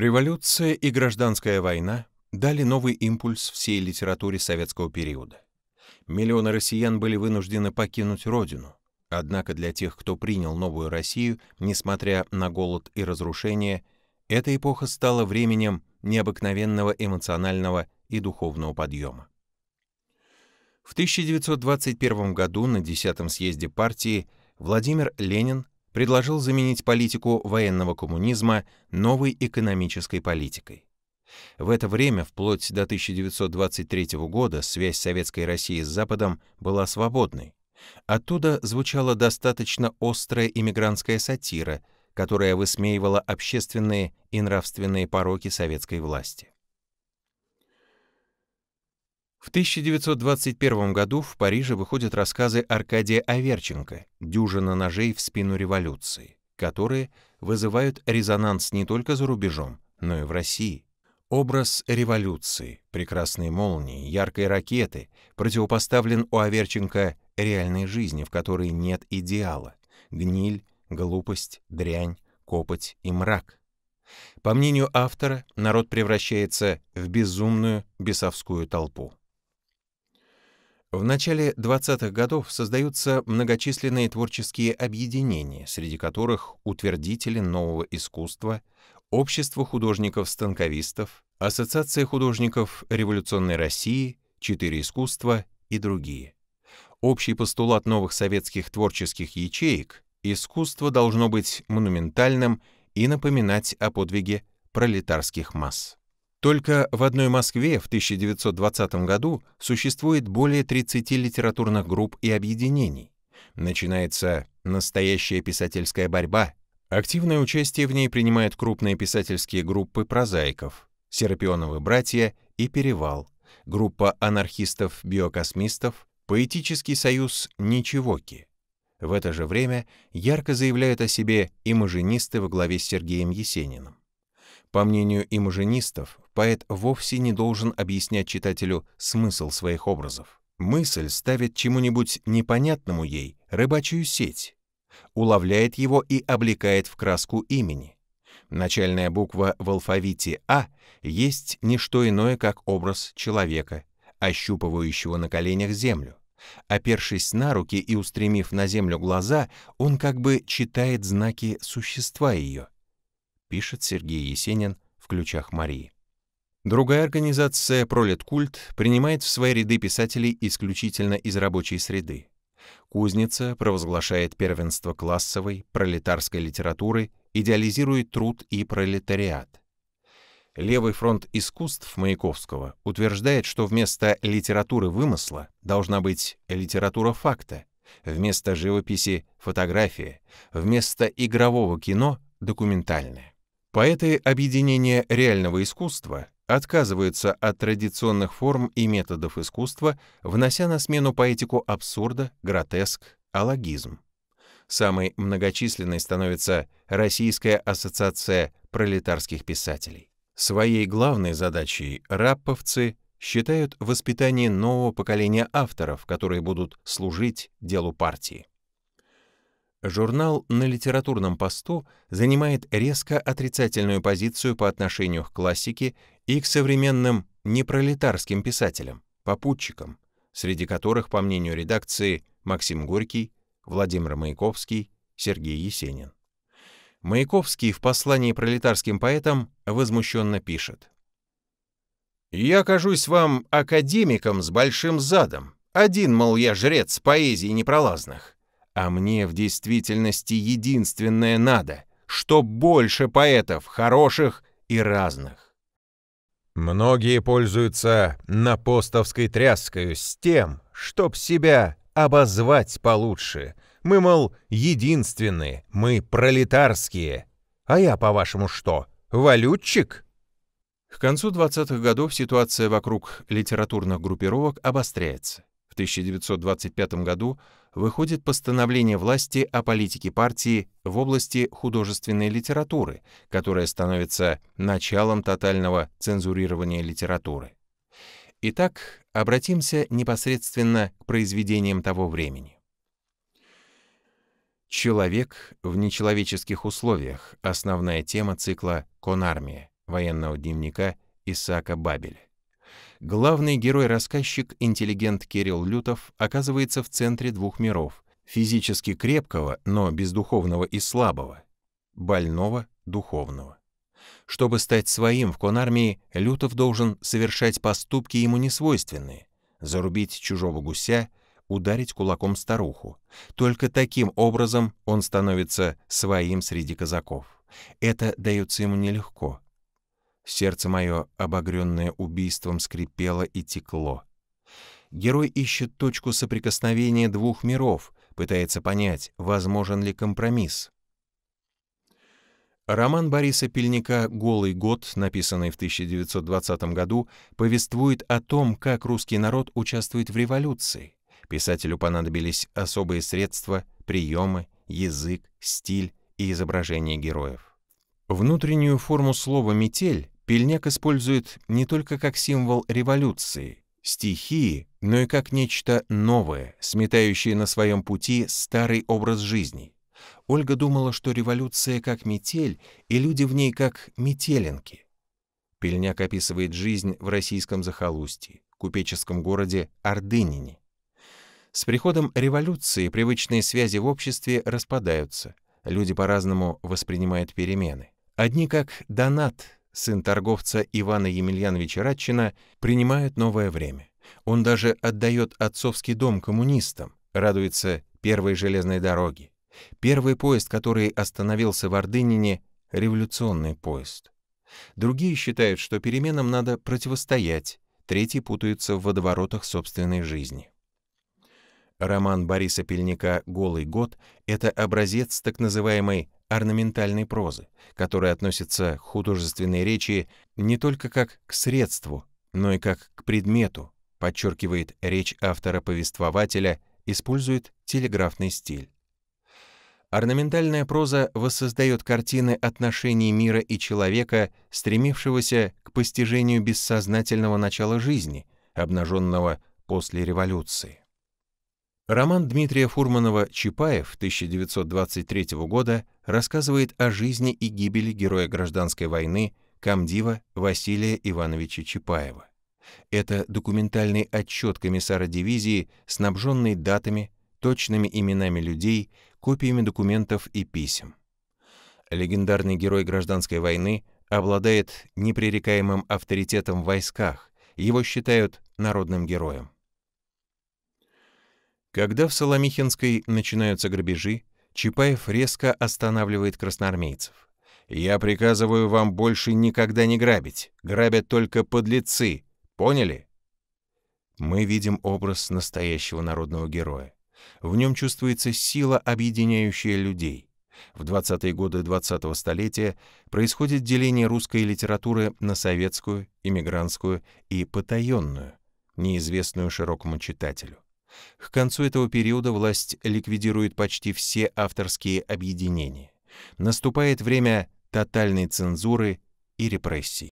Революция и гражданская война дали новый импульс всей литературе советского периода. Миллионы россиян были вынуждены покинуть родину. Однако для тех, кто принял новую Россию, несмотря на голод и разрушение, эта эпоха стала временем необыкновенного эмоционального и духовного подъема. В 1921 году на 10 съезде партии Владимир Ленин предложил заменить политику военного коммунизма новой экономической политикой. В это время, вплоть до 1923 года, связь Советской России с Западом была свободной. Оттуда звучала достаточно острая иммигрантская сатира, которая высмеивала общественные и нравственные пороки советской власти. В 1921 году в Париже выходят рассказы Аркадия Аверченко «Дюжина ножей в спину революции», которые вызывают резонанс не только за рубежом, но и в России. Образ революции, прекрасной молнии, яркой ракеты противопоставлен у Аверченко реальной жизни, в которой нет идеала, гниль, глупость, дрянь, копоть и мрак. По мнению автора, народ превращается в безумную бесовскую толпу. В начале 20-х годов создаются многочисленные творческие объединения, среди которых утвердители нового искусства, общество художников-станковистов, ассоциация художников революционной России, четыре искусства и другие. Общий постулат новых советских творческих ячеек – искусство должно быть монументальным и напоминать о подвиге пролетарских масс. Только в одной Москве в 1920 году существует более 30 литературных групп и объединений. Начинается настоящая писательская борьба. Активное участие в ней принимают крупные писательские группы прозаиков «Серапионовы братья» и «Перевал», группа анархистов-биокосмистов, поэтический союз Ничевоки. В это же время ярко заявляют о себе и имажинисты во главе с Сергеем Есениным. По мнению имажинистов, поэт вовсе не должен объяснять читателю смысл своих образов. Мысль ставит чему-нибудь непонятному ей рыбачью сеть, уловляет его и облекает в краску имени. Начальная буква в алфавите «А» есть не что иное, как образ человека, ощупывающего на коленях землю. Опершись на руки и устремив на землю глаза, он как бы читает знаки существа ее — пишет Сергей Есенин в «Ключах Марии». Другая организация «Пролеткульт» принимает в свои ряды писателей исключительно из рабочей среды. Кузница провозглашает первенство классовой, пролетарской литературы, идеализирует труд и пролетариат. Левый фронт искусств Маяковского утверждает, что вместо литературы вымысла должна быть литература факта, вместо живописи — фотография, вместо игрового кино — документальное. Поэты объединения реального искусства отказываются от традиционных форм и методов искусства, внося на смену поэтику абсурда, гротеск, алогизм. Самой многочисленной становится Российская ассоциация пролетарских писателей. Своей главной задачей рапповцы считают воспитание нового поколения авторов, которые будут служить делу партии. Журнал на литературном посту занимает резко отрицательную позицию по отношению к классике и к современным непролетарским писателям, попутчикам, среди которых, по мнению редакции, Максим Горький, Владимир Маяковский, Сергей Есенин. Маяковский в послании пролетарским поэтам возмущенно пишет. «Я кажусь вам академиком с большим задом. Один, мол, я жрец поэзии непролазных. А мне в действительности единственное надо, что больше поэтов, хороших и разных. Многие пользуются напостовской тряской с тем, чтоб себя обозвать получше. Мы, мол, единственные, мы пролетарские. А я, по-вашему, что, валютчик? К концу 20-х годов ситуация вокруг литературных группировок обостряется. В 1925 году выходит постановление власти о политике партии в области художественной литературы, которое становится началом тотального цензурирования литературы. Итак, обратимся непосредственно к произведениям того времени. «Человек в нечеловеческих условиях» — основная тема цикла «Конармия» военного дневника Исаака Бабеля. Главный герой-рассказчик, интеллигент Кирилл Лютов, оказывается в центре двух миров — физически крепкого, но бездуховного и слабого, больного духовного. Чтобы стать своим в конармии, Лютов должен совершать поступки ему несвойственные, зарубить чужого гуся, ударить кулаком старуху. Только таким образом он становится своим среди казаков. Это дается ему нелегко, Сердце мое, обогренное убийством, скрипело и текло. Герой ищет точку соприкосновения двух миров, пытается понять, возможен ли компромисс. Роман Бориса Пельника «Голый год», написанный в 1920 году, повествует о том, как русский народ участвует в революции. Писателю понадобились особые средства, приемы, язык, стиль и изображение героев. Внутреннюю форму слова «метель» Пельняк использует не только как символ революции, стихии, но и как нечто новое, сметающее на своем пути старый образ жизни. Ольга думала, что революция как метель, и люди в ней как метеленки. Пельняк описывает жизнь в российском захолустье, купеческом городе Ордынине. С приходом революции привычные связи в обществе распадаются, люди по-разному воспринимают перемены. Одни как донат, сын торговца Ивана Емельяновича Радчина, принимает новое время. Он даже отдает отцовский дом коммунистам, радуется первой железной дороге. Первый поезд, который остановился в Ордынине, — революционный поезд. Другие считают, что переменам надо противостоять, Третьи путаются в водоворотах собственной жизни. Роман Бориса Пельника «Голый год» — это образец так называемой орнаментальной прозы, которая относится к художественной речи не только как к средству, но и как к предмету, подчеркивает речь автора-повествователя, использует телеграфный стиль. Орнаментальная проза воссоздает картины отношений мира и человека, стремившегося к постижению бессознательного начала жизни, обнаженного после революции. Роман Дмитрия Фурманова «Чапаев» 1923 года рассказывает о жизни и гибели героя гражданской войны комдива Василия Ивановича Чапаева. Это документальный отчет комиссара дивизии, снабженный датами, точными именами людей, копиями документов и писем. Легендарный герой гражданской войны обладает непререкаемым авторитетом в войсках, его считают народным героем. Когда в Соломихинской начинаются грабежи, Чапаев резко останавливает красноармейцев. «Я приказываю вам больше никогда не грабить. Грабят только подлецы. Поняли?» Мы видим образ настоящего народного героя. В нем чувствуется сила, объединяющая людей. В 20-е годы 20-го столетия происходит деление русской литературы на советскую, иммигрантскую и потаенную, неизвестную широкому читателю. К концу этого периода власть ликвидирует почти все авторские объединения. Наступает время тотальной цензуры и репрессий.